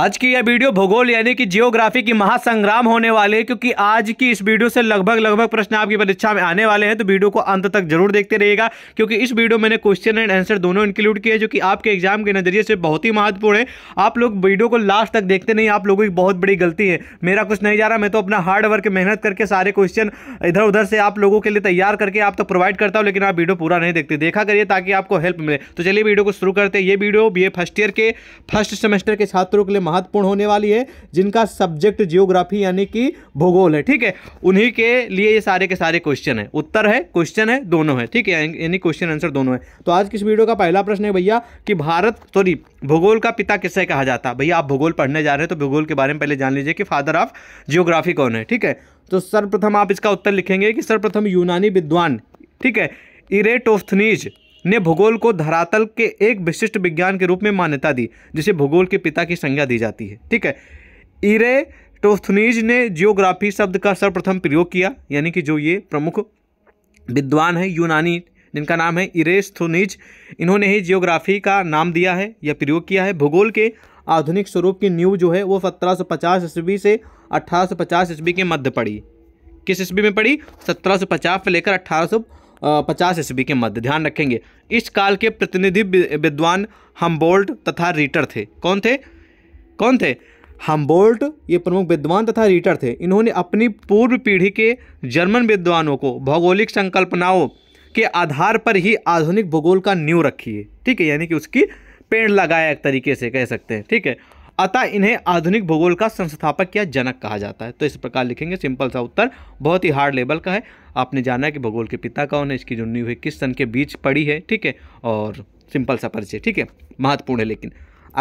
आज की यह वीडियो भूगोल यानी कि जियोग्राफी की महासंग्राम होने वाले है क्योंकि आज की इस वीडियो से लगभग लगभग प्रश्न आपकी परीक्षा में आने वाले हैं तो वीडियो को अंत तक जरूर देखते रहिएगा क्योंकि इस वीडियो मैंने क्वेश्चन एंड आंसर दोनों इंक्लूड किए जो कि आपके एग्जाम के नजरिए से बहुत ही महत्वपूर्ण है आप लोग वीडियो को लास्ट तक देखते नहीं आप लोगों की बहुत बड़ी गलती है मेरा कुछ नहीं जा रहा मैं तो अपना हार्ड वर्क मेहनत करके सारे क्वेश्चन इधर उधर से आप लोगों के लिए तैयार करके आप तक तो प्रोवाइड करता हूँ लेकिन आप वीडियो पूरा नहीं देखते देखा करिए ताकि आपको हेल्प मिले तो चलिए वीडियो को शुरू करते हैं ये वीडियो बी फर्स्ट ईयर के फर्स्ट सेमेस्टर के छात्रों के लिए महत्वपूर्ण होने वाली है जिनका सब्जेक्ट जियोग्राफी यानी कि भूगोल है ठीक है उन्हीं के लिए ये सारे के सारे क्वेश्चन है उत्तर है क्वेश्चन है दोनों है ठीक है यानी क्वेश्चन आंसर दोनों है तो आज किस वीडियो का पहला प्रश्न है भैया कि भारत सॉरी भूगोल का पिता किससे कहा जाता है भैया आप भूगोल पढ़ने जा रहे हैं तो भूगोल के बारे में पहले जान लीजिए कि फादर ऑफ जियोग्राफी कौन है ठीक है तो सर्वप्रथम आप इसका उत्तर लिखेंगे कि सर्वप्रथम यूनानी विद्वान ठीक है इरेटोस्थनीज ने भूगोल को धरातल के एक विशिष्ट विज्ञान के रूप में मान्यता दी जिसे भूगोल के पिता की संज्ञा दी जाती है ठीक है इरे टोस्थनीज ने जियोग्राफी शब्द का सर्वप्रथम प्रयोग किया यानी कि जो ये प्रमुख विद्वान है यूनानी जिनका नाम है इरेस्थुनीज इन्होंने ही जियोग्राफी का नाम दिया है या प्रयोग किया है भूगोल के आधुनिक स्वरूप की नींव जो है वो 1750 ईस्वी से 1850 ईस्वी के मध्य पड़ी किस ईस्वी में पड़ी 1750 से लेकर अठारह पचास ईस्वी के मध्य ध्यान रखेंगे इस काल के प्रतिनिधि विद्वान हम्बोल्ट तथा रीटर थे कौन थे कौन थे हम्बोल्ट ये प्रमुख विद्वान तथा रीटर थे इन्होंने अपनी पूर्व पीढ़ी के जर्मन विद्वानों को भौगोलिक संकल्पनाओं के आधार पर ही आधुनिक भूगोल का न्यू रखी है ठीक है यानी कि उसकी पेड़ लगाया एक तरीके से कह सकते हैं ठीक है अतः इन्हें आधुनिक भूगोल का संस्थापक या जनक कहा जाता है तो इस प्रकार लिखेंगे सिंपल सा उत्तर बहुत ही हार्ड लेवल का है आपने जाना है कि भूगोल के पिता कौन है इसकी जो हुई किस सन के बीच पड़ी है ठीक है और सिंपल सा परिचय ठीक है महत्वपूर्ण है लेकिन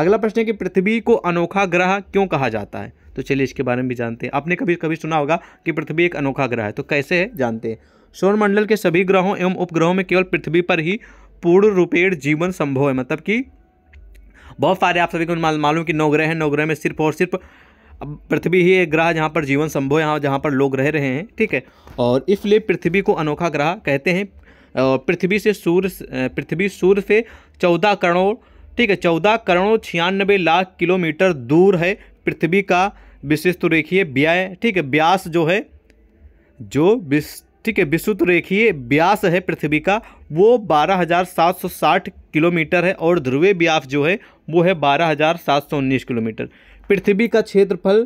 अगला प्रश्न है कि पृथ्वी को अनोखा ग्रह क्यों कहा जाता है तो चलिए इसके बारे में भी जानते हैं आपने कभी कभी सुना होगा कि पृथ्वी एक अनोखा ग्रह है तो कैसे है जानते हैं सौरमंडल के सभी ग्रहों एवं उपग्रहों में केवल पृथ्वी पर ही पूर्ण रूपेण जीवन संभव है मतलब कि बहुत सारे आप सभी को मालूम कि नौ ग्रह हैं नौ ग्रह में सिर्फ और सिर्फ पृथ्वी ही एक ग्रह जहाँ पर जीवन संभव है यहाँ जहाँ पर लोग रह रहे हैं ठीक है और इसलिए पृथ्वी को अनोखा ग्रह कहते हैं और पृथ्वी से सूर्य पृथ्वी सूर्य से चौदह करोड़ ठीक है चौदह करोड़ छियानबे लाख किलोमीटर दूर है पृथ्वी का विशिष्ट रेखीय व्यय ठीक है व्यास जो है जो विश ठीक है विशुद्ध रेखीय व्यास है पृथ्वी का वो 12,760 किलोमीटर है और ध्रुवीय व्यास जो है वो है 12,719 किलोमीटर पृथ्वी का क्षेत्रफल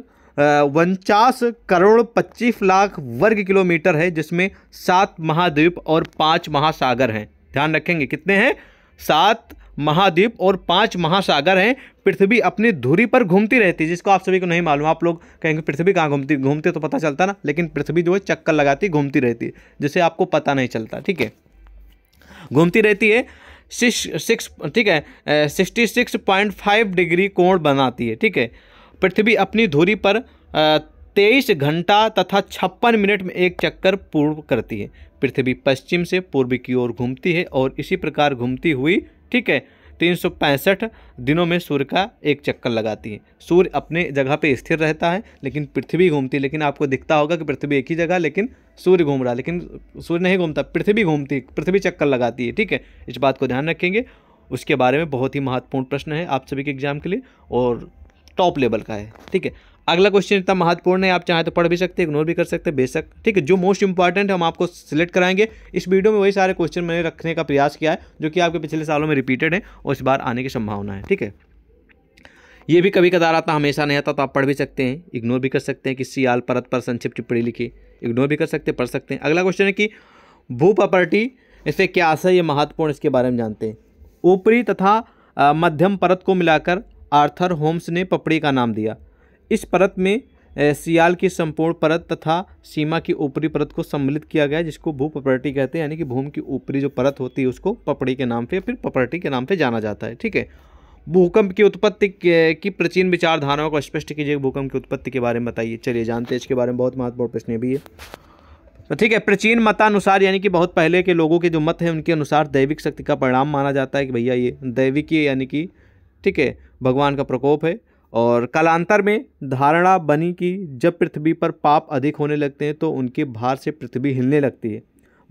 उनचास करोड़ पच्चीस लाख वर्ग किलोमीटर है जिसमें सात महाद्वीप और पांच महासागर हैं ध्यान रखेंगे कितने हैं सात महाद्वीप और पांच महासागर हैं पृथ्वी अपनी धुरी पर घूमती रहती है जिसको आप सभी को नहीं मालूम आप लोग कहेंगे पृथ्वी कहाँ घूमती घूमते तो पता चलता ना लेकिन पृथ्वी जो है चक्कर लगाती घूमती रहती है जिसे आपको पता नहीं चलता ठीक है घूमती रहती है सिक्स सिक्स ठीक है sixty six point five degree कोण बनाती है ठीक है पृथ्वी अपनी धुरी पर तेईस घंटा तथा छप्पन मिनट में एक चक्कर पूर्व करती है पृथ्वी पश्चिम से पूर्व की ओर घूमती है और इसी प्रकार घूमती हुई ठीक है तीन दिनों में सूर्य का एक चक्कर लगाती है सूर्य अपने जगह पे स्थिर रहता है लेकिन पृथ्वी घूमती है लेकिन आपको दिखता होगा कि पृथ्वी एक ही जगह लेकिन सूर्य घूम रहा है लेकिन सूर्य नहीं घूमता पृथ्वी घूमती पृथ्वी चक्कर लगाती है ठीक है इस बात को ध्यान रखेंगे उसके बारे में बहुत ही महत्वपूर्ण प्रश्न है आप सभी के एग्जाम के लिए और टॉप लेवल का है ठीक है अगला क्वेश्चन इतना महत्वपूर्ण है आप चाहे तो पढ़ भी सकते हैं इग्नोर भी कर सकते हैं बेशक ठीक है जो मोस्ट इंपॉर्टेंट है हम आपको सिलेक्ट कराएंगे इस वीडियो में वही सारे क्वेश्चन मैंने रखने का प्रयास किया है जो कि आपके पिछले सालों में रिपीटेड है और इस बार आने की संभावना है ठीक है ये भी कभी कदार आता हमेशा नहीं आता तो आप पढ़ भी सकते हैं इग्नोर भी कर सकते हैं किसी आल परत पर संक्षिप्त टिप्पणी लिखी इग्नोर भी कर सकते हैं पढ़ सकते हैं अगला क्वेश्चन है कि भू प्रॉपर्टी इससे क्या असर ये महत्वपूर्ण इसके बारे में जानते हैं ऊपरी तथा मध्यम परत को मिलाकर आर्थर होम्स ने पपड़ी का नाम दिया इस परत में सियाल की संपूर्ण परत तथा सीमा की ऊपरी परत को सम्मिलित किया गया जिसको भू पपर्टी कहते हैं यानी कि भूमि की ऊपरी जो परत होती है उसको पपड़ी के नाम पे फिर पपर्टी के नाम पे जाना जाता है ठीक है भूकंप की उत्पत्ति की प्राचीन विचारधाराओं को स्पष्ट कीजिए भूकंप की उत्पत्ति के बारे में बताइए चलिए जानते हैं इसके बारे में बहुत महत्वपूर्ण प्रश्न भी है तो ठीक है प्राचीन मतानुसार यानी कि बहुत पहले के लोगों के जो मत हैं उनके अनुसार दैविक शक्ति का परिणाम माना जाता है कि भैया ये दैविकीय यानी कि ठीक है भगवान का प्रकोप है और कालांतर में धारणा बनी कि जब पृथ्वी पर पाप अधिक होने लगते हैं तो उनके भार से पृथ्वी हिलने लगती है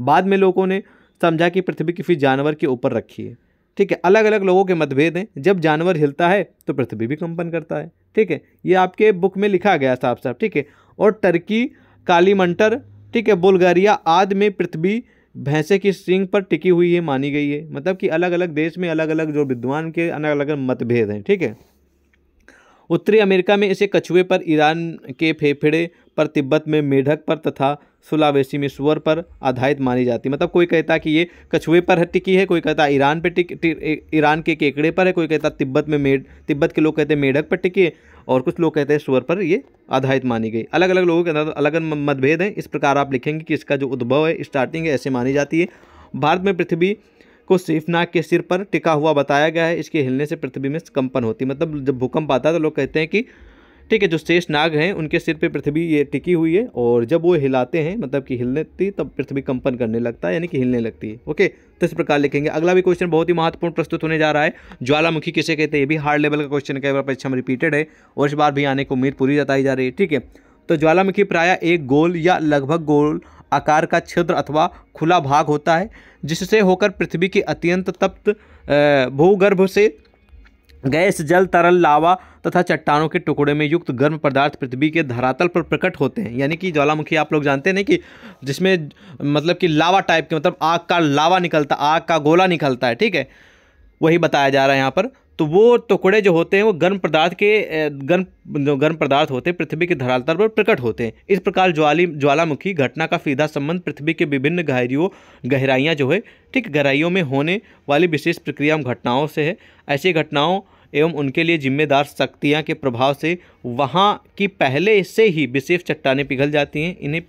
बाद में लोगों ने समझा कि पृथ्वी किसी जानवर के ऊपर रखी है ठीक है अलग अलग लोगों के मतभेद हैं जब जानवर हिलता है तो पृथ्वी भी कंपन करता है ठीक है ये आपके बुक में लिखा गया साफ साफ ठीक है और टर्की काली मंटर ठीक है बुल्गारिया आदि में पृथ्वी भैंसे की सिंग पर टिकी हुई है मानी गई है मतलब कि अलग अलग देश में अलग अलग जो विद्वान के अलग अलग मतभेद हैं ठीक है उत्तरी अमेरिका में इसे कछुए पर ईरान के फेफड़े पर तिब्बत में मेढक पर तथा सुलावेसी में सुअर पर आधारित मानी जाती है मतलब कोई कहता कि ये कछुए पर टिकी है कोई कहता ईरान पर टिक ईरान के केकड़े पर है कोई कहता तिब्बत में मेड तिब्बत के लोग कहते हैं मेढक पर टिकी है और कुछ लोग कहते हैं सुअर पर ये आधारित मानी गई अलग अलग लोगों के अंदर अलग अलग मतभेद हैं इस प्रकार आप लिखेंगे कि इसका जो उद्भव है स्टार्टिंग है ऐसे मानी जाती है भारत में पृथ्वी को सिफनाक के सिर पर टिका हुआ बताया गया है इसके हिलने से पृथ्वी में कंपन होती मतलब जब भूकंप आता है तो लोग कहते हैं कि ठीक है जो शेष नाग हैं उनके सिर पे पृथ्वी ये टिकी हुई है और जब वो हिलाते हैं मतलब कि हिलती तब पृथ्वी कंपन करने लगता है यानी कि हिलने लगती है ओके तो इस प्रकार लिखेंगे अगला भी क्वेश्चन बहुत ही महत्वपूर्ण प्रस्तुत होने जा रहा है ज्वालामुखी किसे कहते हैं ये भी हार्ड लेवल का क्वेश्चन कई बार परीक्षा में रिपीटेड है और इस बार भी आने की उम्मीद पूरी जताई जा रही है ठीक है तो ज्वालामुखी प्राय एक गोल या लगभग गोल आकार का छिद्र अथवा खुला भाग होता है जिससे होकर पृथ्वी के अत्यंत तप्त भूगर्भ से गैस जल तरल लावा तथा चट्टानों के टुकड़े में युक्त गर्म पदार्थ पृथ्वी के धरातल पर प्रकट होते हैं यानी कि ज्वालामुखी आप लोग जानते हैं ना कि जिसमें मतलब कि लावा टाइप के मतलब आग का लावा निकलता आग का गोला निकलता है ठीक है वही बताया जा रहा है यहाँ पर तो वो टुकड़े जो होते हैं वो गर्म पदार्थ के गर्म गर्म पदार्थ होते हैं पृथ्वी के धरातल पर प्रकट होते हैं इस प्रकार ज्वाली ज्वालामुखी घटना का सीधा संबंध पृथ्वी के विभिन्न गहरियों गहराइयाँ जो है ठीक गहराइयों में होने वाली विशेष प्रक्रिया घटनाओं से है ऐसी घटनाओं एवं उनके लिए जिम्मेदार शक्तियाँ के प्रभाव से वहाँ की पहले से ही विशेष चट्टाने पिघल जाती हैं इन्हें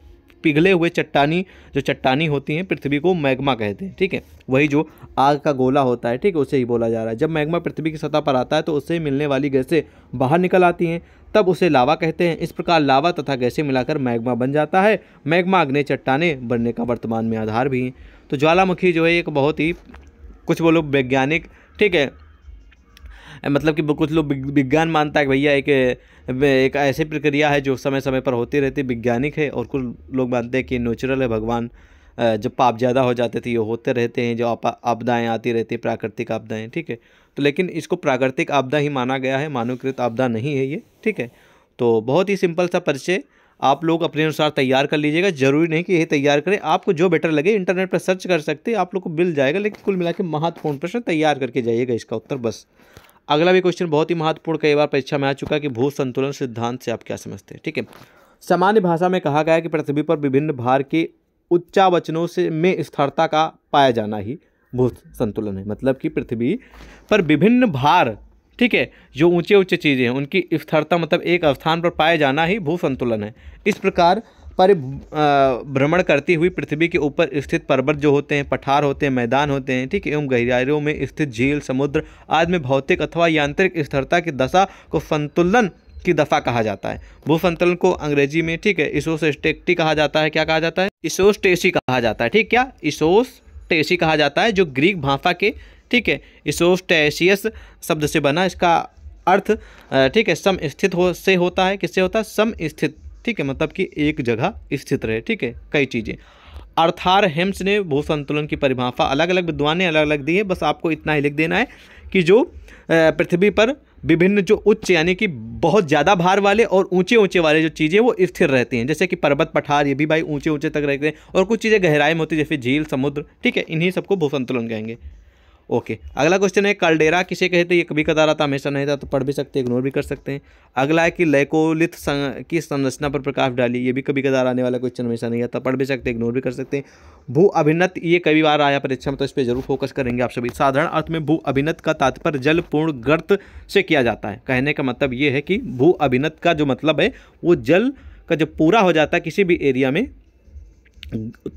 पिघले हुए चट्टानी जो चट्टानी होती हैं पृथ्वी को मैग्मा कहते हैं ठीक है वही जो आग का गोला होता है ठीक है उसे ही बोला जा रहा है जब मैग्मा पृथ्वी की सतह पर आता है तो उससे मिलने वाली गैसें बाहर निकल आती हैं तब उसे लावा कहते हैं इस प्रकार लावा तथा गैसें मिलाकर मैग्मा बन जाता है मैग्मा अग्नि चट्टाने बनने का वर्तमान में आधार भी हैं तो ज्वालामुखी जो है एक बहुत ही कुछ बोलो वैज्ञानिक ठीक है मतलब कि कुछ लोग विज्ञान मानता है भैया एक एक ऐसी प्रक्रिया है जो समय समय पर होती रहती वैज्ञानिक है और कुछ लोग मानते हैं कि नेचुरल है भगवान जब पाप ज़्यादा हो जाते थे ये होते रहते हैं जो आपदाएँ आती रहती हैं प्राकृतिक आपदाएँ ठीक है तो लेकिन इसको प्राकृतिक आपदा ही माना गया है मानवकृत आपदा नहीं है ये ठीक है तो बहुत ही सिंपल सा परिचय आप लोग अपने अनुसार तैयार कर लीजिएगा जरूरी नहीं कि ये तैयार करें आपको जो बेटर लगे इंटरनेट पर सर्च कर सकते हैं आप लोग को मिल जाएगा लेकिन कुल मिला के महत्वपूर्ण प्रश्न तैयार करके जाइएगा इसका उत्तर बस अगला भी क्वेश्चन बहुत ही महत्वपूर्ण कई बार परीक्षा में आ चुका है कि भू संतुलन सिद्धांत से आप क्या समझते हैं ठीक है सामान्य भाषा में कहा गया कि पृथ्वी पर विभिन्न भार के उच्चावचनों से में स्थिरता का पाया जाना ही भू संतुलन है मतलब कि पृथ्वी पर विभिन्न भार ठीक है जो ऊंचे ऊंचे चीज़ें हैं उनकी स्थिरता मतलब एक स्थान पर पाया जाना ही भू संतुलन है इस प्रकार पर भ्रमण करती हुई पृथ्वी के ऊपर स्थित पर्वत जो होते हैं पठार होते हैं मैदान होते हैं ठीक है एवं गहराइयों में स्थित झील समुद्र आदि में भौतिक अथवा यांत्रिक स्थिरता की दशा को संतुलन की दफा कहा जाता है भू संतुलन को अंग्रेजी में ठीक है इसोस्टेक्टी कहा जाता है क्या कहा जाता है इसोस्टेसी कहा जाता है ठीक क्या इसोस्टेसी कहा जाता है जो ग्रीक भाषा के ठीक है इसोस्टेसियस शब्द से बना इसका अर्थ ठीक है सम स्थित हो से होता है किससे होता है सम स्थित ठीक है मतलब कि एक जगह स्थित रहे ठीक है कई चीज़ें अर्थार हेम्स ने भू संतुलन की परिभाषा अलग अलग विद्वान ने अलग अलग दी है बस आपको इतना ही लिख देना है कि जो पृथ्वी पर विभिन्न जो उच्च यानी कि बहुत ज़्यादा भार वाले और ऊंचे ऊंचे वाले जो चीज़ें वो स्थिर रहती हैं जैसे कि पर्वत पठार ये भी भाई ऊंचे ऊंचे तक रहते हैं और कुछ चीज़ें गहराई में होती हैं जैसे झील समुद्र ठीक है इन्हीं सबको भू संतुलन कहेंगे ओके अगला क्वेश्चन है कालडेरा किसे कहते हैं ये कभी कदार आता हमेशा नहीं था तो पढ़ भी सकते इग्नोर भी कर सकते हैं अगला है कि लैकोलिथ सं, की संरचना पर प्रकाश डाली ये भी कभी कदार आने वाला क्वेश्चन हमेशा नहीं आता पढ़ भी सकते इग्नोर भी कर सकते हैं भू अभिनत ये कई बार आया परीक्षा में तो इस पर जरूर फोकस करेंगे आप सभी साधारण अर्थ में भू अभिनत का तात्पर्य जल पूर्ण गर्त से किया जाता है कहने का मतलब ये है कि भू अभिनत का जो मतलब है वो जल का जब पूरा हो जाता है किसी भी एरिया में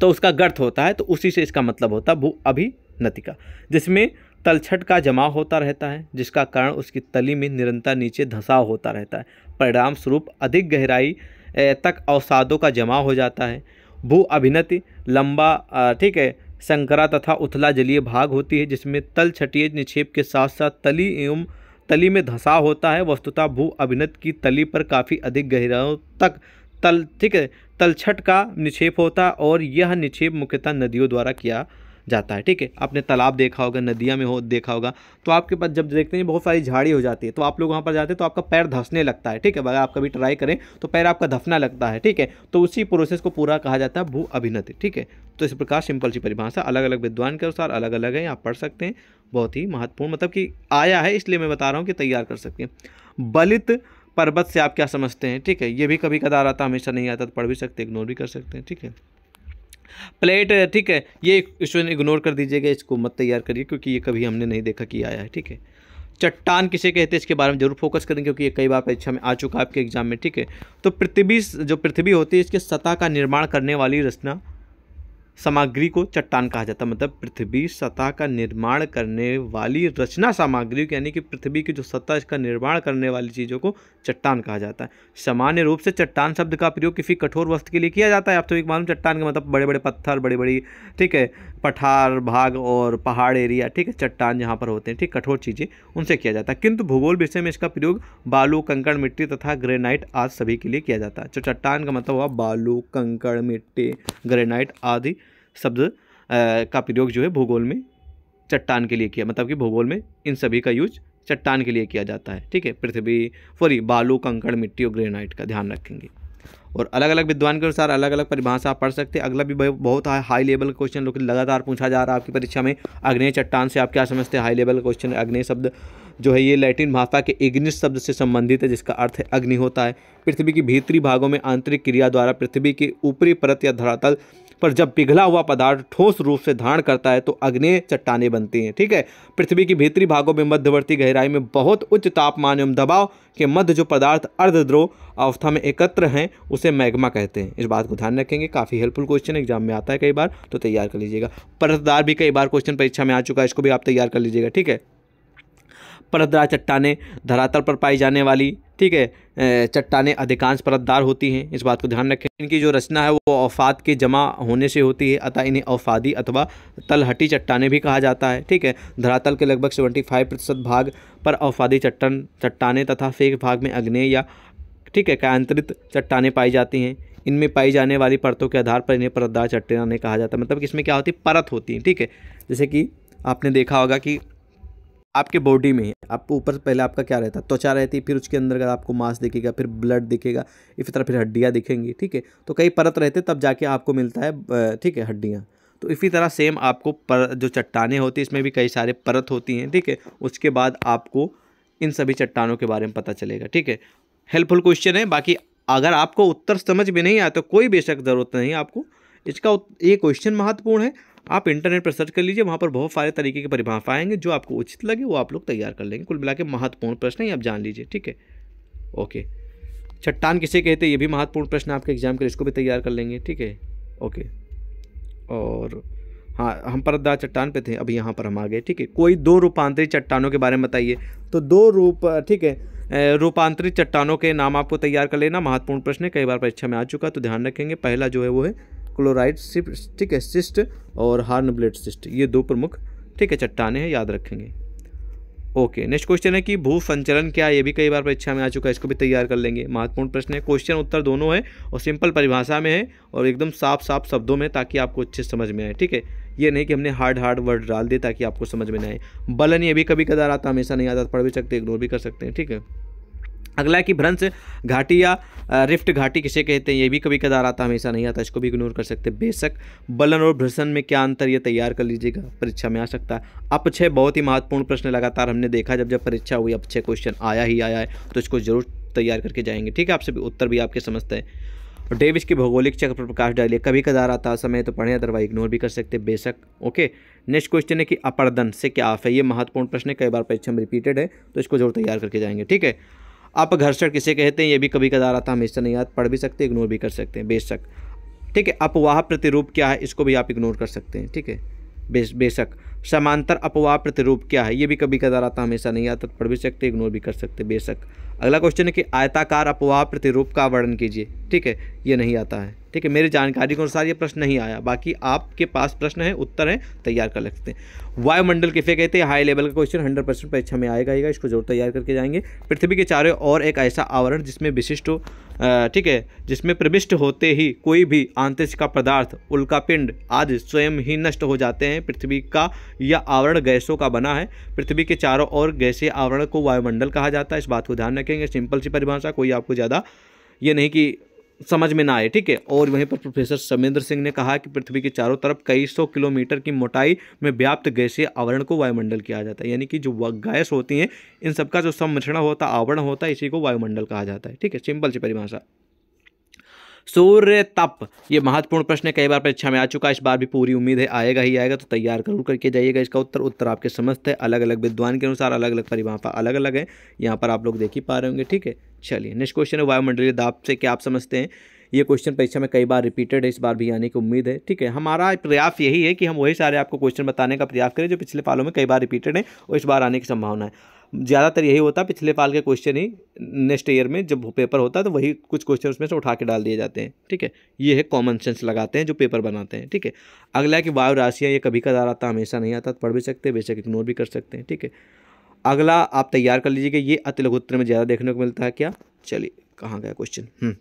तो उसका गर्थ होता है तो उसी से इसका मतलब होता है भू अभी नतिका जिसमें तलछट का जमा होता रहता है जिसका कारण उसकी तली में निरंतर नीचे धंसा होता रहता है परिणाम स्वरूप अधिक गहराई तक अवसादों का जमा हो जाता है भू अभिनति लंबा ठीक है संकरा तथा उथला जलीय भाग होती है जिसमें तल छटीय निक्षेप के साथ साथ तली एवं तली में धंसा होता है वस्तुतः भू अभिनत की तली पर काफ़ी अधिक गहराइयों तक तल ठीक है तलछट का निक्षेप होता और यह निक्षेप मुख्यतः नदियों द्वारा किया जाता है ठीक है आपने तालाब देखा होगा नदियाँ में हो देखा होगा तो आपके पास जब देखते हैं बहुत सारी झाड़ी हो जाती है तो आप लोग वहाँ पर जाते हैं तो आपका पैर धंसने लगता है ठीक है अगर आप कभी ट्राई करें तो पैर आपका धफना लगता है ठीक है तो उसी प्रोसेस को पूरा कहा जाता है भू अभिनति ठीक है तो इस प्रकार सिंपल सी परिभाषा अलग अलग विद्वान के अनुसार अलग अलग है आप पढ़ सकते हैं बहुत ही महत्वपूर्ण मतलब कि आया है इसलिए मैं बता रहा हूँ कि तैयार कर सकते हैं बलित पर्वत से आप क्या समझते हैं ठीक है ये भी कभी कदार आता हमेशा नहीं आता तो पढ़ भी सकते इग्नोर भी कर सकते हैं ठीक है प्लेट ठीक है ये क्वेश्चन इग्नोर कर दीजिएगा इसको मत तैयार करिए क्योंकि ये कभी हमने नहीं देखा कि आया है ठीक है चट्टान किसे कहते हैं इसके बारे में जरूर फोकस करेंगे क्योंकि ये कई बार परीक्षा में आ चुका है आपके एग्जाम में ठीक है तो पृथ्वी जो पृथ्वी होती है इसके सतह का निर्माण करने वाली रचना सामग्री को चट्टान कहा जाता है मतलब पृथ्वी सतह का निर्माण करने वाली रचना सामग्री यानी कि पृथ्वी की जो सतह इसका निर्माण करने वाली चीज़ों को चट्टान कहा जाता है सामान्य रूप से चट्टान शब्द का प्रयोग किसी कठोर वस्तु के लिए किया जाता है आप तो एक मालूम चट्टान का मतलब बड़े बड़े पत्थर बड़ी बड़ी ठीक है पठार भाग और पहाड़ एरिया ठीक है चट्टान जहाँ पर होते हैं ठीक कठोर चीज़ें उनसे किया जाता है किंतु भूगोल विषय में इसका प्रयोग बालू कंकड़ मिट्टी तथा ग्रेनाइट आदि सभी के लिए किया जाता है जो चट्टान का मतलब हुआ बालू कंकड़ मिट्टी ग्रेनाइट आदि शब्द का प्रयोग जो है भूगोल में चट्टान के लिए किया मतलब कि भूगोल में इन सभी का यूज चट्टान के लिए किया जाता है ठीक है पृथ्वी फॉरी बालू कंकड़ मिट्टी और ग्रेनाइट का ध्यान रखेंगे और अलग अलग विद्वान के अनुसार अलग अलग परिभाषा आप पढ़ सकते हैं अगला भी बहुत हाई लेवल का क्वेश्चन लोग लगातार पूछा जा रहा है आपकी परीक्षा में अग्नेय चट्टान से आप क्या समझते हैं हाई लेवल क्वेश्चन अग्नेय शब्द जो है ये लैटिन भाषा के इग्निस शब्द से संबंधित है जिसका अर्थ अग्नि होता है पृथ्वी की भीतरी भागों में आंतरिक क्रिया द्वारा पृथ्वी के ऊपरी परत या धरातल पर जब पिघला हुआ पदार्थ ठोस रूप से धारण करता है तो अग्नि चट्टाने बनती हैं ठीक है पृथ्वी की भीतरी भागों में मध्यवर्ती गहराई में बहुत उच्च तापमान एवं दबाव के मध्य जो पदार्थ अर्धद्रोह अवस्था में एकत्र हैं उसे मैग्मा कहते हैं इस बात को ध्यान रखेंगे काफ़ी हेल्पफुल क्वेश्चन एग्जाम में आता है कई बार तो तैयार कर लीजिएगा परतदार भी कई बार क्वेश्चन परीक्षा में आ चुका है इसको भी आप तैयार कर लीजिएगा ठीक है परतदार चट्टाने धरातल पर पाई जाने वाली ठीक है चट्टानें अधिकांश परतदार होती हैं इस बात को ध्यान रखें इनकी जो रचना है वो औफात के जमा होने से होती है अतः इन्हें औफ़ादी अथवा तलहटी चट्टाने भी कहा जाता है ठीक है धरातल के लगभग सेवेंटी फाइव प्रतिशत भाग पर औफ़ादी चट्टान चट्टाने तथा फेक भाग में अग्नेय या ठीक है कायांतरित चट्टाने पाई जाती हैं इनमें पाई जाने वाली परतों के आधार पर इन्हें परतदार चट्टाने कहा जाता है मतलब कि इसमें क्या होती है परत होती हैं ठीक है जैसे कि आपने देखा होगा कि आपके बॉडी में आपको ऊपर पहले आपका क्या रहता है त्वचा रहती है फिर उसके अंदर अगर आपको मांस दिखेगा फिर ब्लड दिखेगा इसी तरह फिर हड्डियाँ दिखेंगी ठीक है तो कई परत रहते तब जाके आपको मिलता है ठीक है हड्डियाँ तो इसी तरह सेम आपको पर जो चट्टाने होती हैं इसमें भी कई सारे परत होती हैं ठीक है उसके बाद आपको इन सभी चट्टानों के बारे में पता चलेगा ठीक है हेल्पफुल क्वेश्चन है बाकी अगर आपको उत्तर समझ में नहीं आया तो कोई बेशक ज़रूरत नहीं आपको इसका ये क्वेश्चन महत्वपूर्ण है आप इंटरनेट पर सर्च कर लीजिए वहाँ पर बहुत सारे तरीके की परिभाषा आएंगे जो आपको उचित लगे वो आप लोग तैयार कर लेंगे कुल मिला महत्वपूर्ण प्रश्न है आप जान लीजिए ठीक है ओके चट्टान किसे कहते हैं ये भी महत्वपूर्ण प्रश्न आपके एग्जाम के इसको भी तैयार कर लेंगे ठीक है ओके और हाँ हम परदार चट्टान पे थे अब यहाँ पर हम आ गए ठीक है कोई दो रूपांतरित चट्टानों के बारे में बताइए तो दो रूप ठीक है रूपांतरित चट्टानों के नाम आपको तैयार कर लेना महत्वपूर्ण प्रश्न है कई बार परीक्षा में आ चुका तो ध्यान रखेंगे पहला जो है वो है क्लोराइड सिप ठीक है सिस्ट और ब्लेड सिस्ट ये दो प्रमुख ठीक है चट्टाने हैं याद रखेंगे ओके नेक्स्ट क्वेश्चन है कि भू संचलन क्या है ये भी कई बार परीक्षा में आ चुका है इसको भी तैयार कर लेंगे महत्वपूर्ण प्रश्न है क्वेश्चन उत्तर दोनों है और सिंपल परिभाषा में है और एकदम साफ साफ शब्दों में ताकि आपको अच्छे समझ में आए ठीक है ये नहीं कि हमने हार्ड हार्ड वर्ड डाल दिए ताकि आपको समझ में ना आए बलन ये भी कभी कदार आता हमेशा नहीं आता पढ़ भी सकते इग्नोर भी कर सकते हैं ठीक है अगला कि भ्रंश घाटी या रिफ्ट घाटी किसे कहते हैं ये भी कभी कदार आता हमेशा नहीं आता इसको भी इग्नोर कर सकते बेशक बलन और भ्रसन में क्या अंतर ये तैयार कर लीजिएगा परीक्षा में आ सकता है अपक्षय बहुत ही महत्वपूर्ण प्रश्न लगातार हमने देखा जब जब परीक्षा हुई अपक्षय क्वेश्चन आया ही आया है तो इसको जरूर तैयार करके जाएंगे ठीक है आपसे भी उत्तर भी आपके समझते हैं डेविस के भौगोलिक चक्र पर प्रकाश डालिए कभी कदार आता समय तो पढ़ें अदरवाइज इग्नोर भी कर सकते बेशक ओके नेक्स्ट क्वेश्चन है कि अपर्दन से क्या आफ है ये महत्वपूर्ण प्रश्न है कई बार परीक्षा में रिपीटेड है तो इसको जरूर तैयार करके जाएंगे ठीक है आप अपघर्षण किसे कहते हैं ये भी कभी कदार आता हमेशा नहीं याद पढ़ भी सकते इग्नोर भी कर सकते हैं बेशक ठीक है अपवाह प्रतिरूप क्या है इसको भी आप इग्नोर कर सकते हैं ठीक है बेशक समांतर अपवाह प्रतिरूप क्या है ये भी कभी कदार आता हमेशा नहीं आता पढ़ भी सकते इग्नोर भी कर सकते बेशक अगला क्वेश्चन है कि आयताकार अपवाह प्रतिरूप का वर्णन कीजिए ठीक है ये नहीं आता है ठीक है मेरी जानकारी के अनुसार ये प्रश्न नहीं आया बाकी आपके पास प्रश्न है उत्तर है तैयार कर सकते हैं वायुमंडल किफे कहते हैं हाई लेवल का क्वेश्चन हंड्रेड परसेंट परीक्षा में आएगा आएगा इसको जरूर तैयार करके जाएंगे पृथ्वी के चारों और एक ऐसा आवरण जिसमें विशिष्ट ठीक है जिसमें प्रविष्ट होते ही कोई भी आंतरिक का पदार्थ उल्का पिंड आदि स्वयं ही नष्ट हो जाते हैं पृथ्वी का यह आवरण गैसों का बना है पृथ्वी के चारों ओर गैसीय आवरण को वायुमंडल कहा जाता है इस बात को ध्यान रखेंगे सिंपल सी परिभाषा कोई आपको ज़्यादा ये नहीं कि समझ में ना आए ठीक है और वहीं पर प्रोफेसर समेंद्र सिंह ने कहा कि पृथ्वी के चारों तरफ कई सौ किलोमीटर की मोटाई में व्याप्त गैसीय आवरण को वायुमंडल किया जाता है यानी कि जो गैस होती हैं इन सबका जो सम्मिश्रण होता आवरण होता है इसी को वायुमंडल कहा जाता है ठीक है सिंपल सी परिभाषा सूर्य तप ये महत्वपूर्ण प्रश्न कई बार परीक्षा में आ चुका है इस बार भी पूरी उम्मीद है आएगा ही आएगा तो तैयार जरूर करके जाइएगा इसका उत्तर उत्तर आपके समस्त है अलग अलग विद्वान के अनुसार अलग अलग परिभाषा अलग अलग है यहाँ पर आप लोग देख ही पा रहे होंगे ठीक है चलिए नेक्स्ट क्वेश्चन है वायुमंडलीय दाब से क्या आप समझते हैं ये क्वेश्चन परीक्षा में कई बार रिपीटेड है इस बार भी आने की उम्मीद है ठीक है हमारा प्रयास यही है कि हम वही सारे आपको क्वेश्चन बताने का प्रयास करें जो पिछले पालों में कई बार रिपीटेड है और इस बार आने की संभावना है ज़्यादातर यही होता है पिछले साल के क्वेश्चन ही नेक्स्ट ईयर में जब पेपर होता है तो वही कुछ क्वेश्चन उसमें से उठा के डाल दिए जाते हैं ठीक है ये है कॉमन सेंस लगाते हैं जो पेपर बनाते हैं ठीक है अगला है कि वायु राशियाँ ये कभी कदार आता हमेशा नहीं आता तो पढ़ भी सकते बेशक इग्नोर भी कर सकते हैं ठीक है अगला आप तैयार कर लीजिए कि ये अति लघुत्तर में ज़्यादा देखने को मिलता है क्या चलिए कहाँ गया क्वेश्चन हम्म,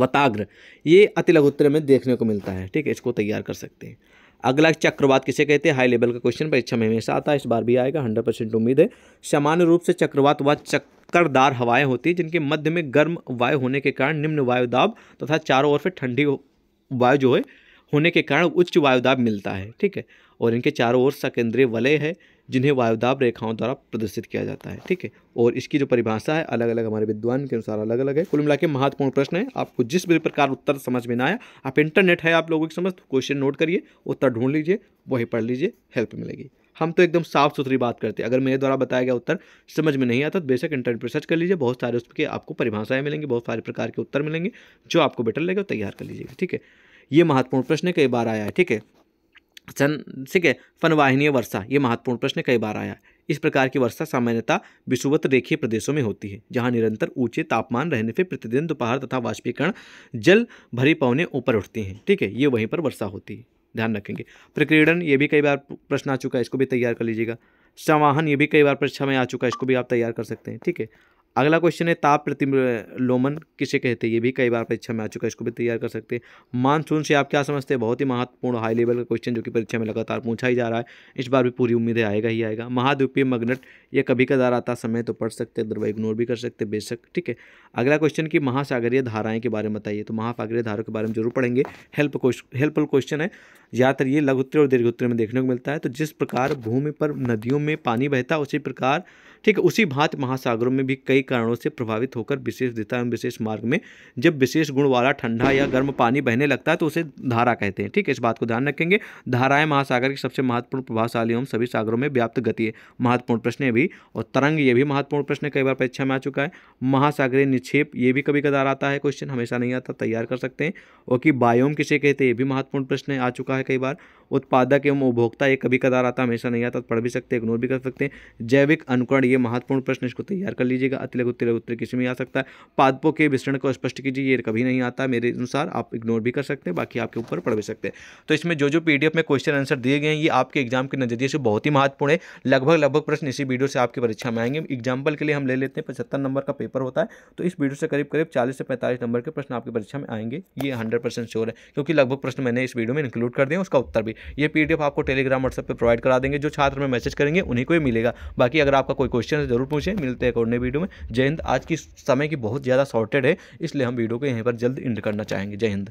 वताग्र ये अति लघुत्तर में देखने को मिलता है ठीक है इसको तैयार कर सकते हैं अगला चक्रवात किसे कहते हैं हाई लेवल का क्वेश्चन परीक्षा में हमेशा आता है इस बार भी आएगा हंड्रेड परसेंट उम्मीद है सामान्य रूप से चक्रवात व चक्करदार हवाएं होती हैं जिनके मध्य में गर्म वायु होने के कारण निम्न वायुदाब तथा तो चारों ओर से ठंडी वायु जो है होने के कारण उच्च वायुदाब मिलता है ठीक है और इनके चारों ओर सकेंद्रीय वलय है जिन्हें वायुदाब रेखाओं द्वारा प्रदर्शित किया जाता है ठीक है और इसकी जो परिभाषा है अलग अलग हमारे विद्वान के अनुसार अलग अलग है कुल मिला के महत्वपूर्ण प्रश्न है आपको जिस भी प्रकार उत्तर समझ में ना आया आप इंटरनेट है आप लोगों की समझ क्वेश्चन तो नोट करिए उत्तर ढूंढ लीजिए वही पढ़ लीजिए हेल्प मिलेगी हम तो एकदम साफ सुथरी बात करते हैं अगर मेरे द्वारा बताया गया उत्तर समझ में नहीं आता तो बेशक इंटरनेट पर सर्च कर लीजिए बहुत सारे उसके आपको परिभाषाएं मिलेंगी बहुत सारे प्रकार के उत्तर मिलेंगे जो आपको बेटर लगेगा तैयार कर लीजिएगा ठीक है ये महत्वपूर्ण प्रश्न कई बार आया है ठीक है सन ठीक है फनवाहिनीय वर्षा ये महत्वपूर्ण प्रश्न कई बार आया है इस प्रकार की वर्षा सामान्यतः विषुवत रेखीय प्रदेशों में होती है जहाँ निरंतर ऊंचे तापमान रहने पर प्रतिदिन दोपहर तथा वाष्पीकरण जल भरी पवने ऊपर उठती हैं ठीक है ये वहीं पर वर्षा होती है ध्यान रखेंगे प्रक्रीड़न ये भी कई बार प्रश्न आ चुका है इसको भी तैयार कर लीजिएगा संवाहन ये भी कई बार परीक्षा में आ चुका है इसको भी आप तैयार कर सकते हैं ठीक है अगला क्वेश्चन है ताप प्रतिलोमन किसे कहते हैं ये भी कई बार परीक्षा में आ चुका है इसको भी तैयार कर सकते हैं मानसून से आप क्या समझते हैं बहुत ही महत्वपूर्ण हाई लेवल का क्वेश्चन जो कि परीक्षा में लगातार पूछा ही जा रहा है इस बार भी पूरी उम्मीद है आएगा ही आएगा महाद्वीपीय मैग्नेट ये कभी कदार आता समय तो पढ़ सकते हैं इग्नोर भी कर सकते हैं बेशक ठीक है अगला क्वेश्चन की महासागरीय धाराएँ के बारे में बताइए तो महासागरीय धारा के बारे में जरूर पढ़ेंगे हेल्प हेल्पफुल क्वेश्चन है ज़्यादातर ये लघुत्तर और दीर्घोत्तर में देखने को मिलता है तो जिस प्रकार भूमि पर नदियों में पानी बहता है उसी प्रकार ठीक है उसी भांत महासागरों में भी कई कारणों से प्रभावित होकर विशेष दिशा एवं विशेष मार्ग में जब विशेष गुण वाला ठंडा या गर्म पानी बहने लगता है तो उसे धारा कहते हैं ठीक है इस बात को ध्यान रखेंगे धाराएं महासागर के सबसे महत्वपूर्ण प्रभावशाली एवं सभी सागरों में व्याप्त गति है महत्वपूर्ण प्रश्न है भी और तरंग ये भी महत्वपूर्ण प्रश्न कई बार परीक्षा में आ चुका है महासागरीय निक्षेप ये भी कभी कदार आता है क्वेश्चन हमेशा नहीं आता तैयार कर सकते हैं और कि बायोम किसे कहते हैं ये भी महत्वपूर्ण प्रश्न आ चुका है कई बार उत्पादक एवं उपभोक्ता ये कभी कदार आता हमेशा नहीं आता पढ़ भी सकते इग्नोर भी कर सकते हैं जैविक अनुकरण ये लिए महत्वपूर्ण प्रश्न इसको तैयार कर लीजिएगा अति लघु तिलघु उत्तर किसी में आ सकता है पादपों के विस्तरण को स्पष्ट कीजिए ये कभी नहीं आता मेरे अनुसार आप इग्नोर भी कर सकते हैं बाकी आपके ऊपर पढ़ भी सकते हैं तो इसमें जो जो पीडीएफ में क्वेश्चन आंसर दिए गए हैं ये आपके एग्जाम के नजरिए से बहुत ही महत्वपूर्ण है लगभग लगभग प्रश्न इसी वीडियो से आपकी परीक्षा में आएंगे एग्जाम्पल के लिए हम ले लेते हैं पचहत्तर नंबर का पेपर होता है तो इस वीडियो से करीब करीब चालीस से पैंतालीस नंबर के प्रश्न आपकी परीक्षा में आएंगे ये हंड्रेड परसेंट श्योर है क्योंकि लगभग प्रश्न मैंने इस वीडियो में इंक्लूड कर दिया उसका उत्तर भी ये पीडीएफ आपको टेलीग्राम व्हाट्सएप पर प्रोवाइड करा देंगे जो छात्र में मैसेज करेंगे उन्हीं को ही मिलेगा बाकी अगर आपका कोई क्वेश्चन ज़रूर पूछें मिलते हैं एक और वीडियो में जय हिंद आज की समय की बहुत ज़्यादा शॉर्टेड है इसलिए हम वीडियो को यहीं पर जल्द इंड करना चाहेंगे जय हिंद